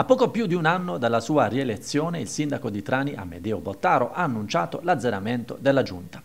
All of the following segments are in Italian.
A poco più di un anno dalla sua rielezione, il sindaco di Trani, Amedeo Bottaro, ha annunciato l'azzeramento della giunta.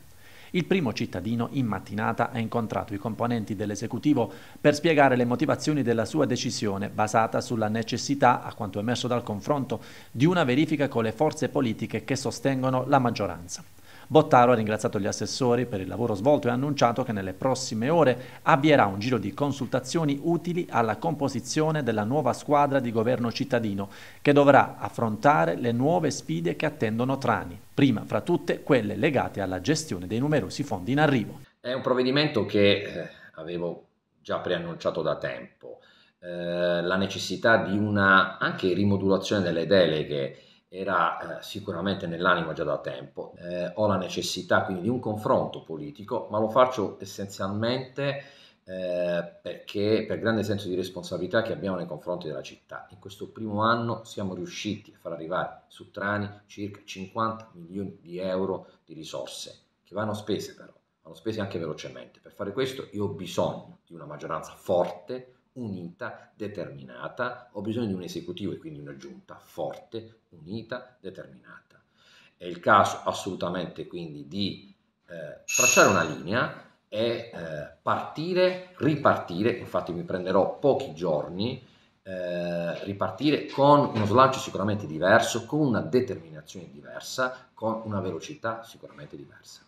Il primo cittadino in mattinata ha incontrato i componenti dell'esecutivo per spiegare le motivazioni della sua decisione, basata sulla necessità, a quanto emerso dal confronto, di una verifica con le forze politiche che sostengono la maggioranza. Bottaro ha ringraziato gli assessori per il lavoro svolto e ha annunciato che nelle prossime ore avvierà un giro di consultazioni utili alla composizione della nuova squadra di governo cittadino che dovrà affrontare le nuove sfide che attendono Trani, prima fra tutte quelle legate alla gestione dei numerosi fondi in arrivo. È un provvedimento che eh, avevo già preannunciato da tempo, eh, la necessità di una anche rimodulazione delle deleghe era eh, sicuramente nell'anima già da tempo. Eh, ho la necessità quindi di un confronto politico, ma lo faccio essenzialmente eh, perché per grande senso di responsabilità che abbiamo nei confronti della città. In questo primo anno siamo riusciti a far arrivare su Trani circa 50 milioni di euro di risorse, che vanno spese però, vanno spese anche velocemente. Per fare questo io ho bisogno di una maggioranza forte, unita, determinata, ho bisogno di un esecutivo e quindi una giunta forte, unita, determinata. È il caso assolutamente quindi di eh, tracciare una linea e eh, partire, ripartire, infatti mi prenderò pochi giorni, eh, ripartire con uno slancio sicuramente diverso, con una determinazione diversa, con una velocità sicuramente diversa.